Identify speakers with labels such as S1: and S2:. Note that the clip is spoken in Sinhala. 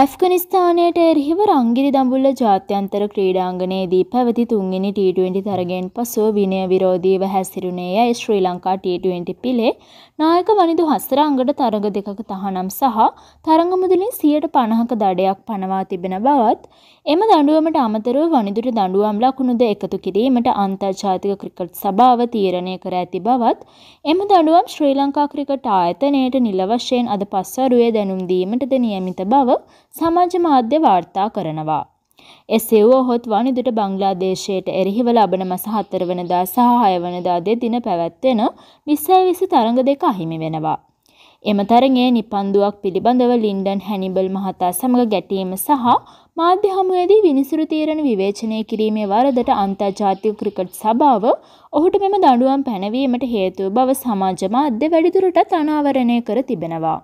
S1: ඇෆ්ගනිස්ථානයට එරෙහිව රංගිරි දඹුල්ල ජාත්‍යන්තර ක්‍රීඩාංගණයේදී පැවති තුන්වෙනි T20 තරගයෙන් පසුව විනය විරෝධීව හැසිරුණේ යයි ශ්‍රී ලංකා T20 පිලේ නායක වනිදු හසරංගට තරග දෙකක තහනම් සහ තරග මුදලින් 150ක දඩයක් පනවා තිබෙන බවත් එම දඬුවමට අමතරව වනිදුට දඬුවම් ලකුණුද එකතු කිරීමට අන්තර්ජාතික ක්‍රිකට් සභාව තීරණය කර ඇති බවත් එම දඬුවම් ශ්‍රී ලංකා ක්‍රිකට් ආයතනයට නිල වශයෙන් අද පස්වරුවේ දැනුම් දීමටද නියමිත බව සමාජ මාධ්‍ය වාර්තා කරනවා. එසේ වුවහොත් වනිදුට බංග්ලාදේශයට එරෙහිව ලබන මස හතර වනදා සහ හය වනදා දෙදින පැවැත්වෙන විස්සයි විසි තරඟ දෙක අහිමි වෙනවා. එම තරගේ නිපන්දුවක් පිළිබඳව ලින්ඩන් හැනිබල් මහතා සමඟ ගැටීම සහ මාධ්‍ය හමුවේදී විනිසුරු තීරණ විවේචනය කිරීමේ වරදට අන්තර්ජාතික ක්‍රිකට් සභාව ඔහුට මෙම දඬුවම් පැනවීමට හේතුව බව සමාජ මාධ්‍ය වැඩිදුරටත් අනාවරණය කර තිබෙනවා.